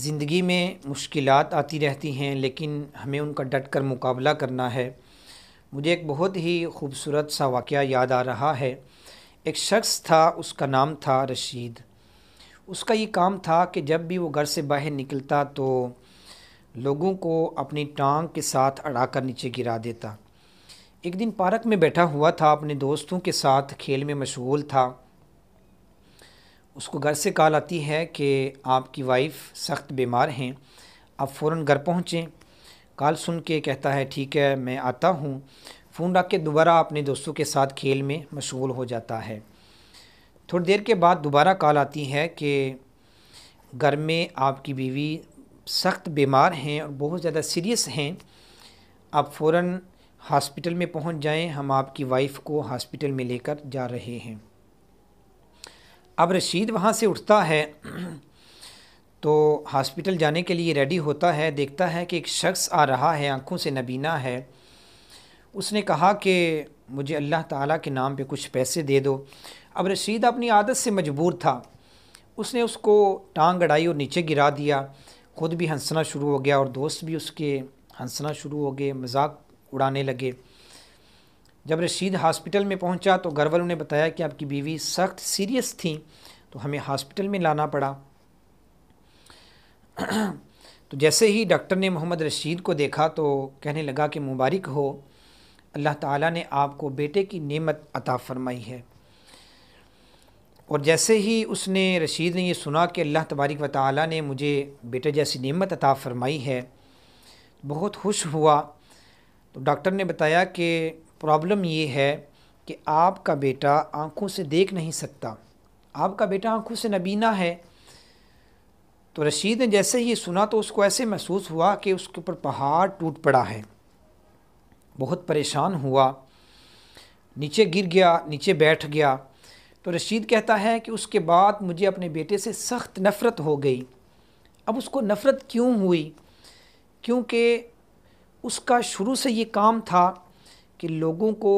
ज़िंदगी में मुश्किल आती रहती हैं लेकिन हमें उनका डट कर मुकाबला करना है मुझे एक बहुत ही खूबसूरत सा वाक़ याद आ रहा है एक शख्स था उसका नाम था रशीद उसका ये काम था कि जब भी वो घर से बाहर निकलता तो लोगों को अपनी टांग के साथ अड़ा कर नीचे गिरा देता एक दिन पार्क में बैठा हुआ था अपने दोस्तों के साथ खेल में मशगूल था उसको घर से कॉल आती है कि आपकी वाइफ सख्त बीमार हैं आप फ़ौर घर पहुँचें कॉल सुन के कहता है ठीक है मैं आता हूँ फ़ोन रख के दोबारा अपने दोस्तों के साथ खेल में मशगूल हो जाता है थोड़ी देर के बाद दोबारा कॉल आती है कि घर में आपकी बीवी सख्त बीमार हैं और बहुत ज़्यादा सीरियस हैं आप फ़ौर हॉस्पिटल में पहुँच जाएँ हम आपकी वाइफ़ को हॉस्पिटल में लेकर जा रहे हैं अब रशीद वहाँ से उठता है तो हॉस्पिटल जाने के लिए रेडी होता है देखता है कि एक शख्स आ रहा है आँखों से नबीना है उसने कहा कि मुझे अल्लाह ताला के नाम पे कुछ पैसे दे दो अब रशीद अपनी आदत से मजबूर था उसने उसको टांग अड़ाई और नीचे गिरा दिया ख़ुद भी हंसना शुरू हो गया और दोस्त भी उसके हंसना शुरू हो गए मजाक उड़ाने लगे जब रशीद हॉस्पिटल में पहुंचा तो घर वालों ने बताया कि आपकी बीवी सख्त सीरियस थी तो हमें हॉस्पिटल में लाना पड़ा तो जैसे ही डॉक्टर ने मोहम्मद रशीद को देखा तो कहने लगा कि मुबारक हो अल्लाह ताला ने आपको बेटे की नेमत अता फरमाई है और जैसे ही उसने रशीद ने यह सुना कि अल्लाह तबारक व ताली ने मुझे बेटे जैसी नेमत अता फरमाई है बहुत खुश हुआ तो डॉक्टर ने बताया कि प्रॉब्लम ये है कि आपका बेटा आँखों से देख नहीं सकता आपका बेटा आँखों से नबीना है तो रशीद ने जैसे ही सुना तो उसको ऐसे महसूस हुआ कि उसके ऊपर पहाड़ टूट पड़ा है बहुत परेशान हुआ नीचे गिर गया नीचे बैठ गया तो रशीद कहता है कि उसके बाद मुझे अपने बेटे से सख्त नफ़रत हो गई अब उसको नफ़रत क्यों हुई क्योंकि उसका शुरू से ये काम था कि लोगों को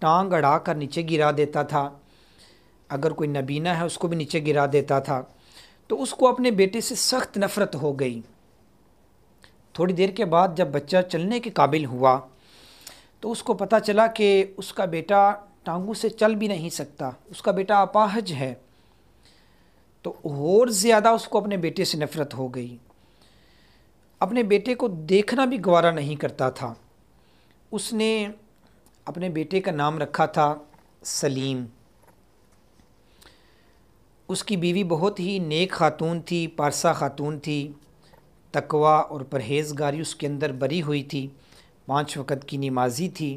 टांग अड़ा कर नीचे गिरा देता था अगर कोई नबीना है उसको भी नीचे गिरा देता था तो उसको अपने बेटे से सख्त नफ़रत हो गई थोड़ी देर के बाद जब बच्चा चलने के काबिल हुआ तो उसको पता चला कि उसका बेटा टांगों से चल भी नहीं सकता उसका बेटा अपाहज है तो और ज़्यादा उसको अपने बेटे से नफ़रत हो गई अपने बेटे को देखना भी गवारा नहीं करता था उसने अपने बेटे का नाम रखा था सलीम उसकी बीवी बहुत ही नेक खातून थी पारसा खातून थी तकवा और परहेज़गारी उसके अंदर बरी हुई थी पाँच वक़्त की नमाजी थी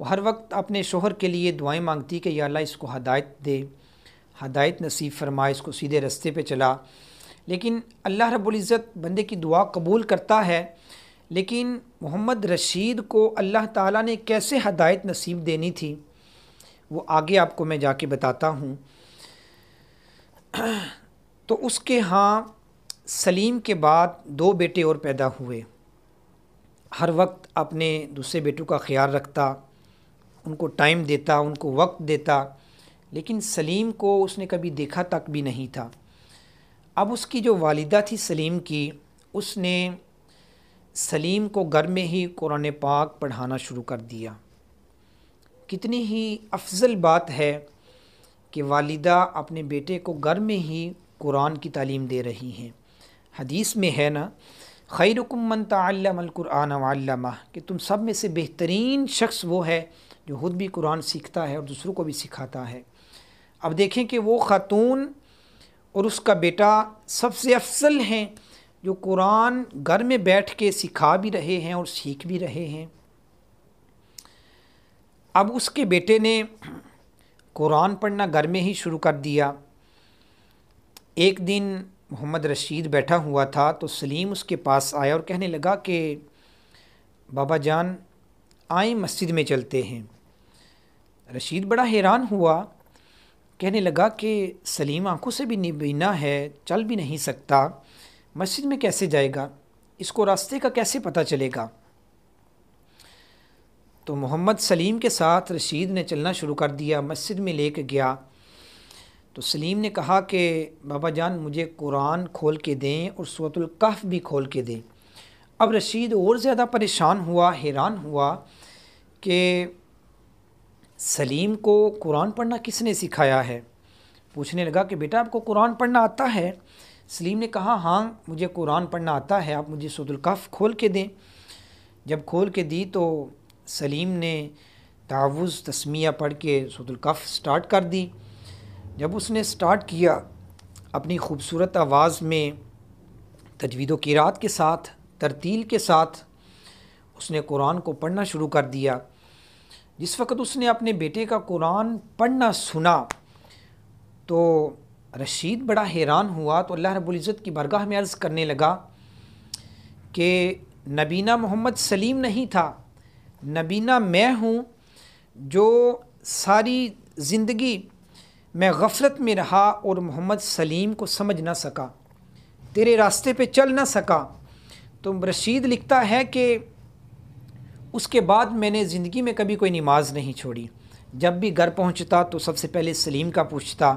वो हर वक्त अपने शोहर के लिए दुआएं मांगती कि या अल्लाह इसको हदायत दे हदायत नसीब फरमाए इसको सीधे रास्ते पे चला लेकिन अल्लाह रब्बुल इज़्ज़त बंदे की दुआ कबूल करता है लेकिन मोहम्मद रशीद को अल्लाह ताला ने कैसे हदायत नसीब देनी थी वो आगे आपको मैं जाके बताता हूँ तो उसके यहाँ सलीम के बाद दो बेटे और पैदा हुए हर वक्त अपने दूसरे बेटों का ख्याल रखता उनको टाइम देता उनको वक्त देता लेकिन सलीम को उसने कभी देखा तक भी नहीं था अब उसकी जो वालिदा थी सलीम की उसने सलीम को घर में ही कुरान पाक पढ़ाना शुरू कर दिया कितनी ही अफजल बात है कि वालिदा अपने बेटे को घर में ही कुरान की तालीम दे रही हैं हदीस में है ना खैरकुमन तमकुरान वालमा कि तुम सब में से बेहतरीन शख्स वो है जो खुद भी कुरान सीखता है और दूसरों को भी सिखाता है अब देखें कि वो ख़ातून और उसका बेटा सबसे अफसल हैं जो कुरान घर में बैठ के सिखा भी रहे हैं और सीख भी रहे हैं अब उसके बेटे ने कुरान पढ़ना घर में ही शुरू कर दिया एक दिन मोहम्मद रशीद बैठा हुआ था तो सलीम उसके पास आया और कहने लगा कि बाबा जान आए मस्जिद में चलते हैं रशीद बड़ा हैरान हुआ कहने लगा कि सलीम आंखों से भी निबीना है चल भी नहीं सकता मस्जिद में कैसे जाएगा इसको रास्ते का कैसे पता चलेगा तो मोहम्मद सलीम के साथ रशीद ने चलना शुरू कर दिया मस्जिद में कर गया तो सलीम ने कहा कि बाबा जान मुझे कुरान खोल के दें और सूरतुल कहफ भी खोल के दें अब रशीद और ज़्यादा परेशान हुआ हैरान हुआ कि सलीम को कुरान पढ़ना किसने सिखाया है पूछने लगा कि बेटा आपको कुरान पढ़ना आता है सलीम ने कहा हाँ मुझे कुरान पढ़ना आता है आप मुझे सदुल्कफ़ खोल के दें जब खोल के दी तो सलीम ने तावुज़ तस्मिया पढ़ के सदुल्कफ़ स्टार्ट कर दी जब उसने स्टार्ट किया अपनी खूबसूरत आवाज़ में तजवीद किरात के साथ तरतील के साथ उसने कुरान को पढ़ना शुरू कर दिया जिस वक़्त उसने अपने बेटे का कुरान पढ़ना सुना तो रशीद बड़ा हैरान हुआ तो अल्लाह रबुल्ज़त की बरगाह में अर्ज़ करने लगा कि नबीना मोहम्मद सलीम नहीं था नबीना मैं हूँ जो सारी ज़िंदगी मैं गफलत में रहा और मोहम्मद सलीम को समझ ना सका तेरे रास्ते पे चल ना सका तो रशीद लिखता है कि उसके बाद मैंने ज़िंदगी में कभी कोई नमाज नहीं छोड़ी जब भी घर पहुँचता तो सबसे पहले सलीम का पूछता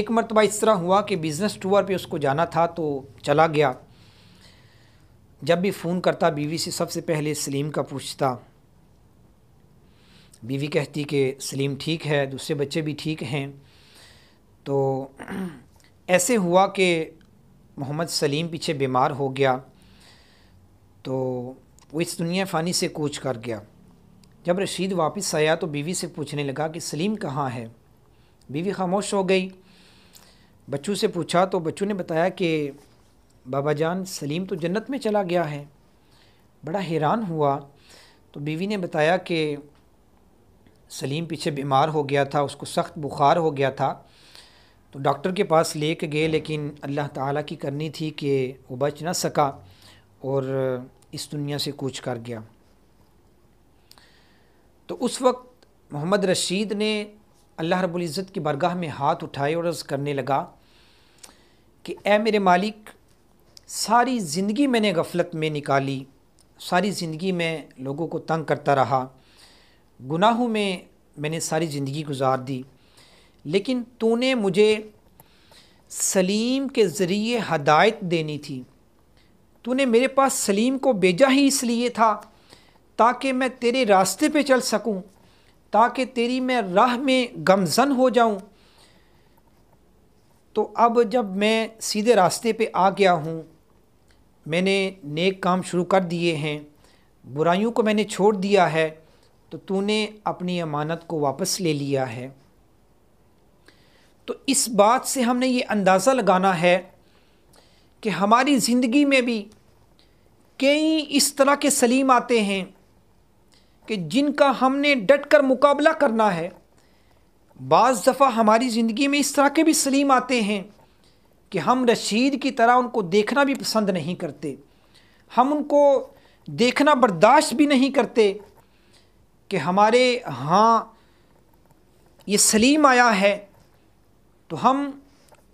एक मरतबा इस तरह हुआ कि बिज़नेस टूर पे उसको जाना था तो चला गया जब भी फ़ोन करता बीवी से सबसे पहले सलीम का पूछता बीवी कहती कि सलीम ठीक है दूसरे बच्चे भी ठीक हैं तो ऐसे हुआ कि मोहम्मद सलीम पीछे बीमार हो गया तो वो इस दुनिया फ़ानी से कूच कर गया जब रशीद वापस आया तो बीवी से पूछने लगा कि सलीम कहाँ है बीवी खामोश हो गई बच्चू से पूछा तो बच्चू ने बताया कि बाबा जान सलीम तो जन्नत में चला गया है बड़ा हैरान हुआ तो बीवी ने बताया कि सलीम पीछे बीमार हो गया था उसको सख्त बुखार हो गया था तो डॉक्टर के पास ले के गए लेकिन अल्लाह ताला की करनी थी कि वो बच ना सका और इस दुनिया से कूच कर गया तो उस वक्त मोहम्मद रशीद ने अल्लाह रबुल्ज़त की बरगाह में हाथ उठाए और अर्ज़ करने लगा कि ए मेरे मालिक सारी ज़िंदगी मैंने गफलत में निकाली सारी ज़िंदगी में लोगों को तंग करता रहा गुनाहों में मैंने सारी ज़िंदगी गुजार दी लेकिन तूने मुझे सलीम के ज़रिए हदायत देनी थी तूने मेरे पास सलीम को भेजा ही इसलिए था ताकि मैं तेरे रास्ते पे चल सकूं ताकि तेरी मैं राह में गमजन हो जाऊं तो अब जब मैं सीधे रास्ते पे आ गया हूं मैंने नेक काम शुरू कर दिए हैं बुराइयों को मैंने छोड़ दिया है तो तूने अपनी अमानत को वापस ले लिया है तो इस बात से हमने ये अंदाज़ा लगाना है कि हमारी ज़िंदगी में भी कई इस तरह के सलीम आते हैं कि जिनका हमने डट कर मुकाबला करना है बज़ दफ़ा हमारी ज़िंदगी में इस तरह के भी सलीम आते हैं कि हम रशीद की तरह उनको देखना भी पसंद नहीं करते हम उनको देखना बर्दाश्त भी नहीं करते कि हमारे हाँ ये सलीम आया है तो हम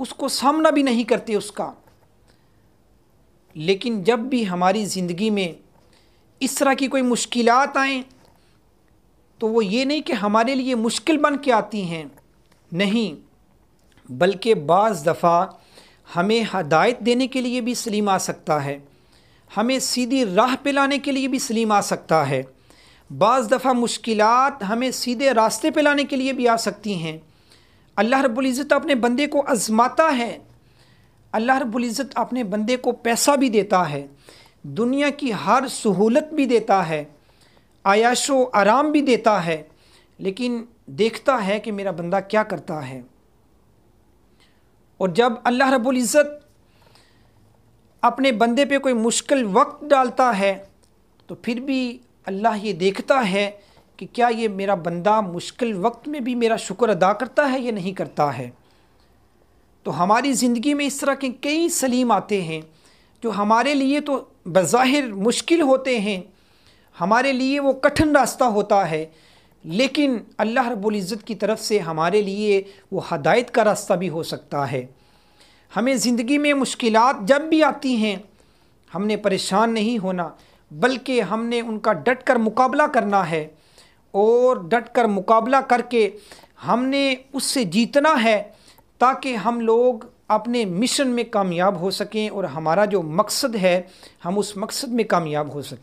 उसको सामना भी नहीं करते उसका लेकिन जब भी हमारी ज़िंदगी में इस तरह की कोई मुश्किलात आएँ तो वो ये नहीं कि हमारे लिए मुश्किल बन के आती हैं नहीं बल्कि बज़ दफ़ा हमें हदायत देने के लिए भी सलीम आ सकता है हमें सीधी राह पे लाने के लिए भी सलीम आ सकता है बज़ दफ़ा मुश्किल हमें सीधे रास्ते पे लाने के लिए भी आ सकती हैं अल्लाह रबुल्ज़त अपने बंदे को आज़माता है अल्लाह रबुल्ज़त अपने बंदे को पैसा भी देता है दुनिया की हर सहूलत भी देता है आयाशो आराम भी देता है लेकिन देखता है कि मेरा बंदा क्या करता है और जब अल्लाह रब्बुल इज़्ज़त अपने बंदे पे कोई मुश्किल वक्त डालता है तो फिर भी अल्लाह ये देखता है कि क्या ये मेरा बंदा मुश्किल वक्त में भी मेरा शुक्र अदा करता है या नहीं करता है तो हमारी ज़िंदगी में इस तरह के कई सलीम आते हैं जो हमारे लिए तो बज़ाहिर मुश्किल होते हैं हमारे लिए वो कठिन रास्ता होता है लेकिन अल्लाह इज़्ज़त की तरफ से हमारे लिए वो हदायत का रास्ता भी हो सकता है हमें ज़िंदगी में मुश्किल जब भी आती हैं हमने परेशान नहीं होना बल्कि हमने उनका डट कर मुकाबला करना है और डट कर मुकाबला करके हमने उससे जीतना है ताकि हम लोग अपने मिशन में कामयाब हो सकें और हमारा जो मकसद है हम उस मकसद में कामयाब हो सकें